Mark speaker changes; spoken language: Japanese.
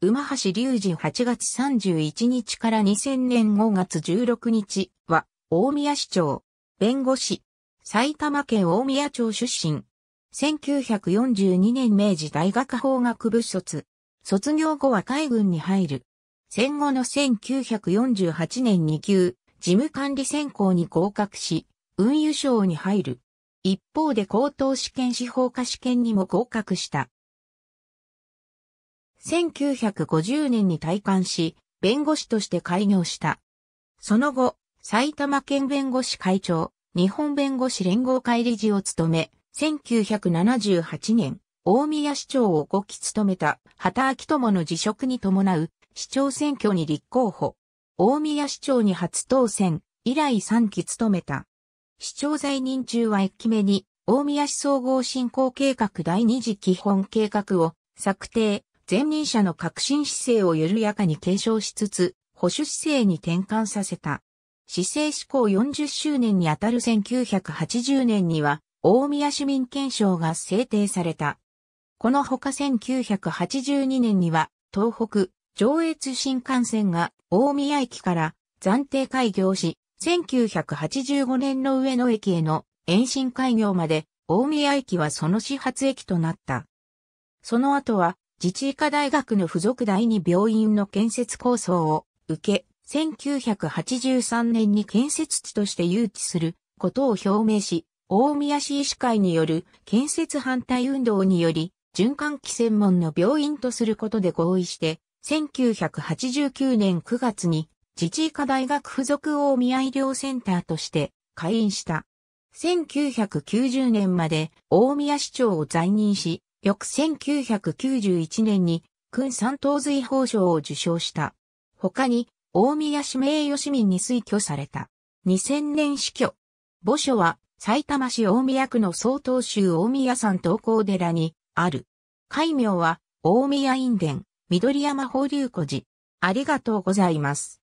Speaker 1: 馬橋隆二8月31日から2000年5月16日は、大宮市長、弁護士、埼玉県大宮町出身。1942年明治大学法学部卒。卒業後は海軍に入る。戦後の1948年2級、事務管理専攻に合格し、運輸省に入る。一方で高等試験司法科試験にも合格した。1950年に退官し、弁護士として開業した。その後、埼玉県弁護士会長、日本弁護士連合会理事を務め、1978年、大宮市長を5期務めた、畑明友の辞職に伴う、市長選挙に立候補。大宮市長に初当選、以来3期務めた。市長在任中は1期目に、大宮市総合振興計画第2次基本計画を策定、前任者の革新姿勢を緩やかに継承しつつ、保守姿勢に転換させた。姿勢施行40周年にあたる1980年には、大宮市民憲章が制定された。このほか1982年には、東北、上越新幹線が大宮駅から暫定開業し、1985年の上野駅への延伸開業まで、大宮駅はその始発駅となった。その後は、自治医科大学の付属第二病院の建設構想を受け、1983年に建設地として誘致することを表明し、大宮市医師会による建設反対運動により、循環器専門の病院とすることで合意して、1989年9月に自治医科大学付属大宮医療センターとして開院した。1990年まで大宮市長を在任し、翌1991年に、君三等随法賞を受賞した。他に、大宮市名誉市民に推挙された。2000年死去。墓所は、埼玉市大宮区の総統州大宮山東高寺に、ある。戒名は、大宮院殿、緑山法隆古寺。ありがとうございます。